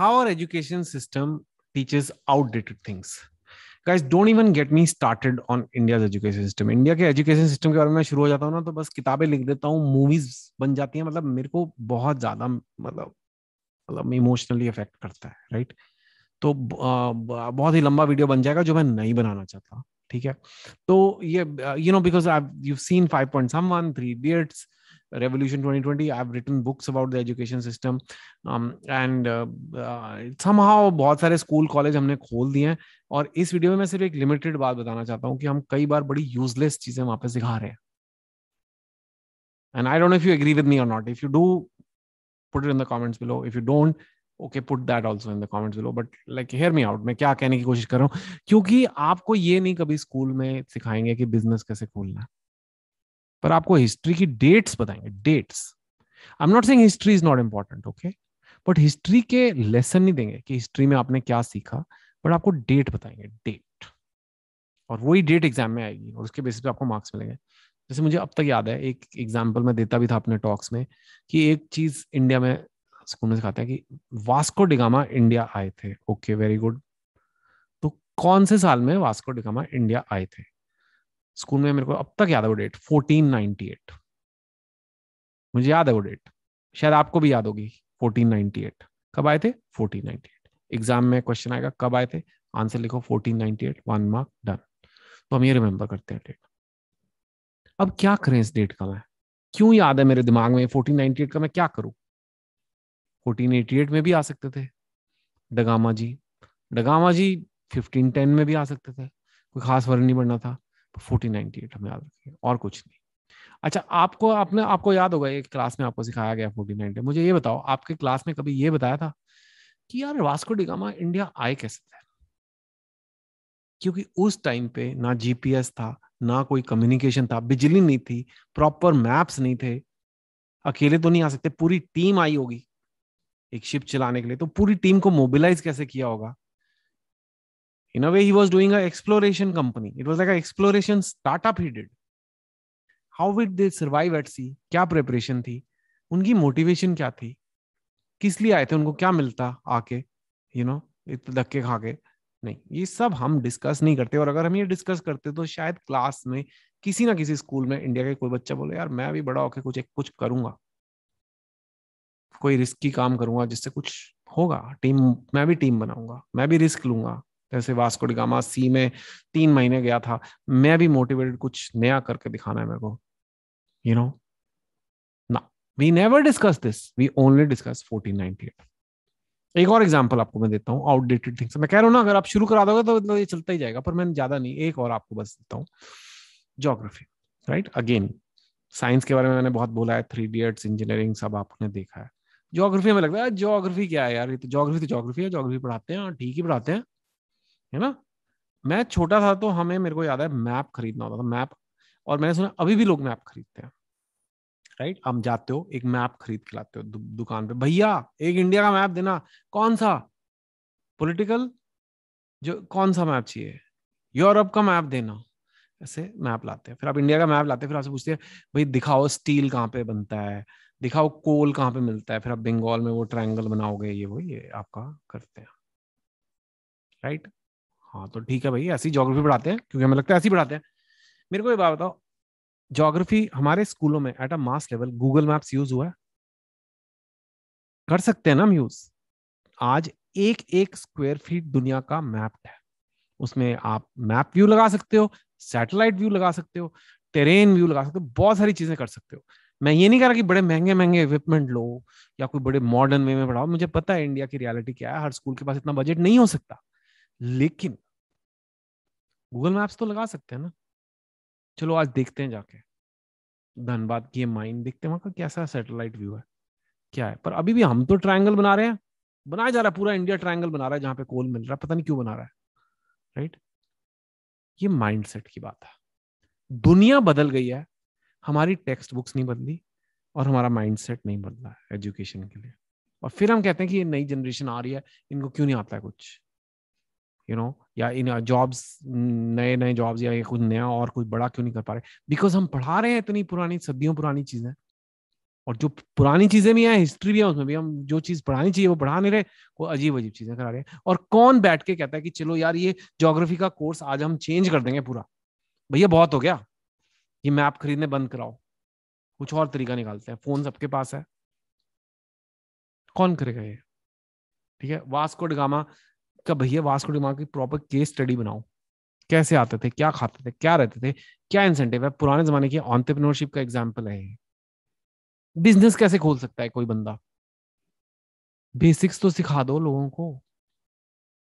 how our education system teaches outdated things guys don't even get me started on India education system India के education system के बारे में shuru ho jata hu na to bas किताबें likh deta hu movies ban jati hai मतलब मेरे को बहुत ज्यादा मतलब matlab इमोशनली अफेक्ट करता है राइट तो बहुत ही लंबा वीडियो बन जाएगा जो मैं नहीं बनाना चाहता ठीक है तो ये you know because I you seen five point three idiots Revolution 2020. I've written books about the education system. Um, and uh, uh, somehow बहुत सारे स्कूल कॉलेज हमने खोल दिए हैं और इस वीडियो में मैं सिर्फ एक लिमिटेड बात बताना चाहता हूँ कि हम कई बार बड़ी यूजलेस चीजें वहां पे सिखा रहे हैं And I don't know if you agree with me or not. If you do, put it in the comments below. If you don't, okay, put that also in the comments below. But like, hear me out. मैं क्या कहने की कोशिश कर रहा हूँ क्योंकि आपको ये नहीं कभी स्कूल में सिखाएंगे कि बिजनेस कैसे खोलना है पर आपको हिस्ट्री की डेट्स बताएंगे dates I am not saying history is not important okay but history के लेसन नहीं देंगे कि हिस्ट्री में आपने क्या सीखा बट आपको डेट बताएंगे डेट और वही डेट एग्जाम में आएगी और उसके बेसिस पे आपको मार्क्स मिलेंगे जैसे मुझे अब तक याद है एक एग्जाम्पल मैं देता भी था अपने टॉक्स में कि एक चीज इंडिया में स्कूल में सिखाते हैं कि वास्को डिगामा इंडिया आए थे ओके वेरी गुड तो कौन से साल में वास्को डिगामा इंडिया आए थे स्कूल में मेरे को अब तक याद है वो डेट 1498 मुझे याद है वो डेट शायद आपको भी याद होगी 1498 कब आए थे 1498 एग्जाम में क्वेश्चन आएगा कब आए थे आंसर लिखो 1498 वन मार्क डन तो हम ये रिमेंबर करते हैं डेट अब क्या करें इस डेट का मैं क्यों याद है मेरे दिमाग में एट का मैं क्या करूं एट में भी आ सकते थे da Gama ji da Gama ji ten में भी आ सकते थे कोई खास वर्ण नहीं पढ़ना था 1498 हमें याद रखिए और कुछ नहीं अच्छा आपको आपने आपको याद होगा एक क्लास में आपको सिखाया गया फोर्टीन नाइनटी मुझे ये बताओ आपके क्लास में कभी ये बताया था कि यार वास्को डिगामा इंडिया आए कैसे थे क्योंकि उस टाइम पे ना जीपीएस था ना कोई कम्युनिकेशन था बिजली नहीं थी प्रॉपर मैप्स नहीं थे अकेले तो नहीं आ सकते पूरी टीम आई होगी एक शिप चलाने के लिए तो पूरी टीम को मोबिलाइज कैसे किया होगा in a way he was doing an exploration company it was like an exploration startup he did how would they survive at sea क्या preparation थी उनकी मोटिवेशन क्या थी किस लिए आए थे उनको क्या मिलता आके यू नो इतने धक्के खा के नहीं ये सब हम डिस्कस नहीं करते और अगर हम ये डिस्कस करते तो शायद क्लास में किसी ना किसी स्कूल में इंडिया के कोई बच्चा बोले यार मैं भी बड़ा होके कुछ एक कुछ करूंगा कोई रिस्की काम करूंगा जिससे कुछ होगा टीम मैं भी टीम बनाऊंगा मैं भी रिस्क लूंगा जैसे वास्को डिगामा सी में तीन महीने गया था मैं भी मोटिवेटेड कुछ नया करके दिखाना है मेरे को यू नो ना we never discuss this we only discuss fourteen ninety eight एक और एग्जाम्पल आपको मैं देता हूँ आउटडेटेड थिंग्स मैं कह रहा हूँ ना अगर आप शुरू करा दोगे तो, मतलब ये चलता ही जाएगा पर मैं ज्यादा नहीं एक और आपको बस देता हूँ जोग्राफी राइट अगेन साइंस के बारे में मैंने बहुत बोला है थ्री इडियट्स इंजीनियरिंग सब आपने देखा है जोग्राफी हमें लगता है ज्योग्राफी क्या है यार ये तो ज्योग्राफी तो जोग्राफी है जोग्राफी पढ़ाते हैं हाँ, ठीक ही पढ़ाते हैं है ना मैं छोटा था तो हमें मेरे को याद है मैप खरीदना होता था मैप और मैंने सुना अभी भी लोग मैप खरीदते हैं राइट हम जाते हो एक मैप खरीद के लाते हो दु, दुकान पे भैया एक इंडिया का मैप देना कौन सा पॉलिटिकल जो कौन सा मैप चाहिए यूरोप का मैप देना ऐसे मैप लाते हैं फिर आप इंडिया का मैप लाते हैं फिर आपसे पूछते हैं भाई दिखाओ स्टील कहाँ पे बनता है दिखाओ कोल कहाँ पे मिलता है फिर आप बंगाल में वो ट्रायंगल बनाओगे ये वो ये आपका करते हैं राइट हाँ तो ठीक है भाई ऐसी जोग्राफी पढ़ाते हैं क्योंकि हमें लगता है ऐसी पढ़ाते हैं मेरे को ये बात बताओ जोग्राफी हमारे स्कूलों में at a mass level Google maps use हुआ है कर सकते हैं ना हम यूज आज एक एक स्क्वायर फीट दुनिया का मैप है उसमें आप मैप व्यू लगा सकते हो सैटेलाइट व्यू लगा सकते हो टेरेन व्यू लगा सकते हो बहुत सारी चीजें कर सकते हो मैं ये नहीं कह रहा कि बड़े महंगे महंगे इक्विपमेंट लो या कोई बड़े मॉडर्न वे में पढ़ाओ मुझे पता है इंडिया की रियलिटी क्या है हर स्कूल के पास इतना बजट नहीं हो सकता लेकिन गूगल मैप्स तो लगा सकते हैं ना चलो आज देखते हैं जाके धनबाद की ये माइन देखते हैं वहां का कैसा सैटेलाइट व्यू है क्या है पर अभी भी हम तो ट्रायंगल बना रहे हैं बनाया जा रहा है पूरा इंडिया ट्रायंगल बना रहा है जहां पे कोल मिल रहा है पता नहीं क्यों बना रहा है राइट ये माइंडसेट की बात है दुनिया बदल गई है हमारी टेक्स्ट बुक्स नहीं बदली और हमारा माइंडसेट नहीं बदला है एजुकेशन के लिए और फिर हम कहते हैं कि ये नई जनरेशन आ रही है इनको क्यों नहीं आता है कुछ यू नो या इन जॉब्स नए नए जॉब्स या कुछ नया और कुछ बड़ा क्यों नहीं कर पा रहे बिकॉज हम पढ़ा रहे हैं इतनी पुरानी सदियों पुरानी चीजें और जो पुरानी चीजें भी हैं हिस्ट्री भी है उसमें भी हम जो चीज पढ़ानी चाहिए वो पढ़ा नहीं रहे वो अजीब अजीब चीजें करा रहे हैं और कौन बैठ के कहता है कि चलो यार ये जोग्राफी का कोर्स आज हम चेंज कर देंगे पूरा भैया बहुत हो गया ये मैप खरीदने बंद कराओ कुछ और तरीका निकालते हैं फोन सबके पास है कौन करेगा ये ठीक है वास्को डगामा का भैया वास्को डिमा की प्रॉपर केस स्टडी बनाओ कैसे आते थे क्या खाते थे क्या रहते थे क्या इंसेंटिव है पुराने जमाने की ऑन्टरप्रिनोरशिप का एग्जाम्पल है बिजनेस कैसे खोल सकता है कोई बंदा बेसिक्स तो सिखा दो लोगों को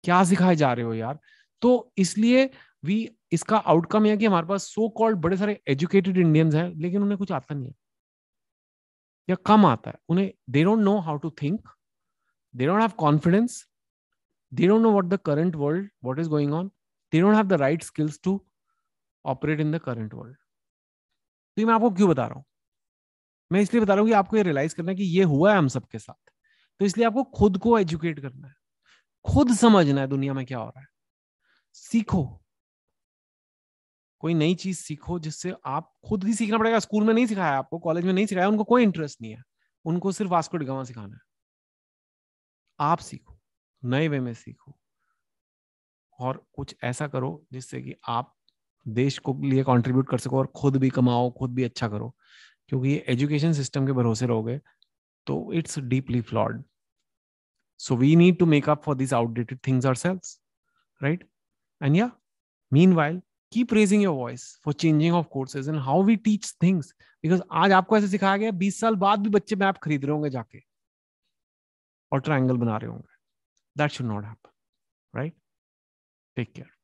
क्या सिखाए जा रहे हो यार तो इसलिए वी इसका आउटकम यह कि हमारे पास सो कॉल्ड बड़े सारे एजुकेटेड इंडियंस हैं लेकिन उन्हें कुछ आता नहीं है या कम आता है उन्हें they don't know how to think they don't have confidence they don't know what the current world what is going on they don't have the right skills to operate in the current world तो मैं आपको क्यों बता रहा हूं मैं इसलिए बता रहा हूं कि आपको ये रियलाइज करना है कि ये हुआ है हम सबके साथ तो इसलिए आपको खुद को एजुकेट करना है खुद समझना है दुनिया में क्या हो रहा है सीखो कोई नई चीज सीखो जिससे आप खुद ही सीखना पड़ेगा स्कूल में नहीं सिखाया आपको कॉलेज में नहीं सिखाया उनको कोई इंटरेस्ट नहीं है उनको सिर्फ वास्को डिगामा सिखाना है आप सीखो नए वे में सीखो और कुछ ऐसा करो जिससे कि आप देश को लिए कंट्रीब्यूट कर सको और खुद भी कमाओ खुद भी अच्छा करो क्योंकि ये एजुकेशन सिस्टम के भरोसे रहोगे तो it's deeply flawed so we need to make up for this outdated things ourselves right and yeah meanwhile keep raising your voice for changing of courses and how we teach things because आज आपको ऐसे सिखाया गया बीस साल बाद भी बच्चे मैप खरीद रहे होंगे जाके और ट्राइंगल बना रहे होंगे That should not happen, right? Take care.